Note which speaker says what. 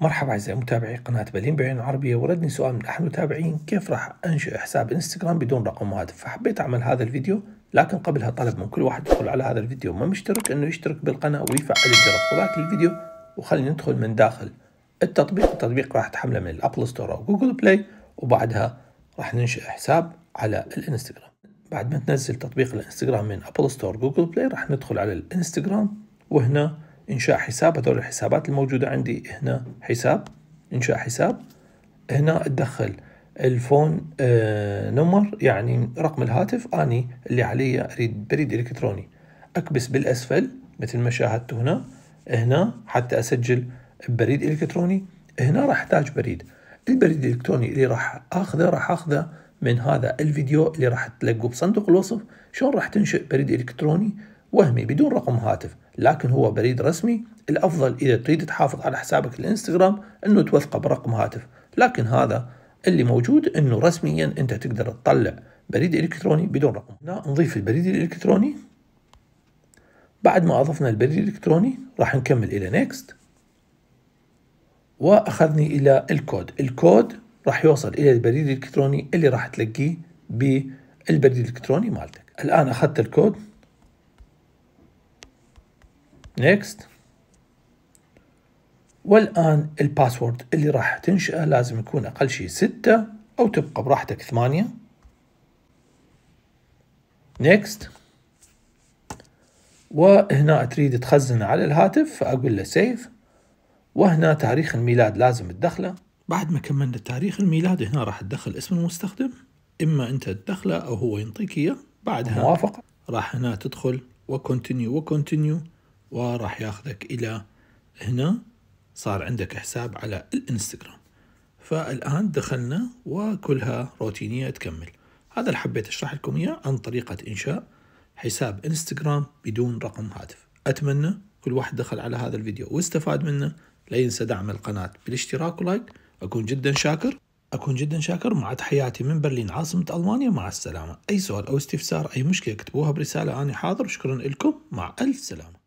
Speaker 1: مرحبا أعزائي متابعي قناة بلين بعين عربية وردني سؤال من أحد المتابعين كيف راح أنشئ حساب انستغرام بدون رقم هاتف فحبيت أعمل هذا الفيديو لكن قبلها طلب من كل واحد يدخل على هذا الفيديو ما مشترك أنه يشترك بالقناة ويفعل الجرس ولايك للفيديو وخلينا ندخل من داخل التطبيق التطبيق راح تحمله من الأبل ستور أو جوجل بلاي وبعدها راح ننشئ حساب على الانستغرام بعد ما تنزل تطبيق الانستغرام من أبل ستور جوجل بلاي راح ندخل على الانستغرام وهنا إنشاء حساب هذول الحسابات الموجودة عندي هنا حساب إنشاء حساب هنا أدخل الفون آه نمر يعني رقم الهاتف أني اللي علي أريد بريد إلكتروني أكبس بالأسفل مثل ما شاهدت هنا هنا حتى أسجل بريد إلكتروني هنا راح أحتاج بريد البريد الإلكتروني اللي راح أخذه راح أخذه من هذا الفيديو اللي راح تلقوه بصندوق الوصف شلون راح تنشئ بريد إلكتروني وهمي بدون رقم هاتف لكن هو بريد رسمي الأفضل إذا تريد تحافظ على حسابك الانستغرام أنه توثقه برقم هاتف لكن هذا اللي موجود أنه رسميا أنت تقدر تطلع بريد إلكتروني بدون رقم هنا نضيف البريد الإلكتروني بعد ما أضفنا البريد الإلكتروني راح نكمل إلى نيكست وأخذني إلى الكود الكود راح يوصل إلى البريد الإلكتروني اللي راح تلقيه بالبريد الإلكتروني مالتك الآن أخذت الكود نيكست والآن الباسورد اللي راح تنشأه لازم يكون أقل شيء ستة أو تبقى براحتك ثمانية نيكست وهنا تريد تخزنه على الهاتف فأقول له سيف وهنا تاريخ الميلاد لازم تدخله بعد ما كملنا تاريخ الميلاد هنا راح تدخل اسم المستخدم إما أنت تدخله أو هو ينطيك إياه بعدها موافقة راح هنا تدخل وكونتينيو وكونتينيو وراح ياخذك الى هنا صار عندك حساب على الانستغرام فالآن دخلنا وكلها روتينية تكمل هذا اللي حبيت أشرح لكم إياه عن طريقة إنشاء حساب إنستغرام بدون رقم هاتف أتمنى كل واحد دخل على هذا الفيديو واستفاد منه لا ينسى دعم القناة بالاشتراك ولايك أكون جدا شاكر أكون جدا شاكر مع تحياتي من برلين عاصمة ألمانيا مع السلامة أي سؤال أو استفسار أي مشكلة اكتبوها برسالة أنا حاضر شكرا لكم مع ألف سلامة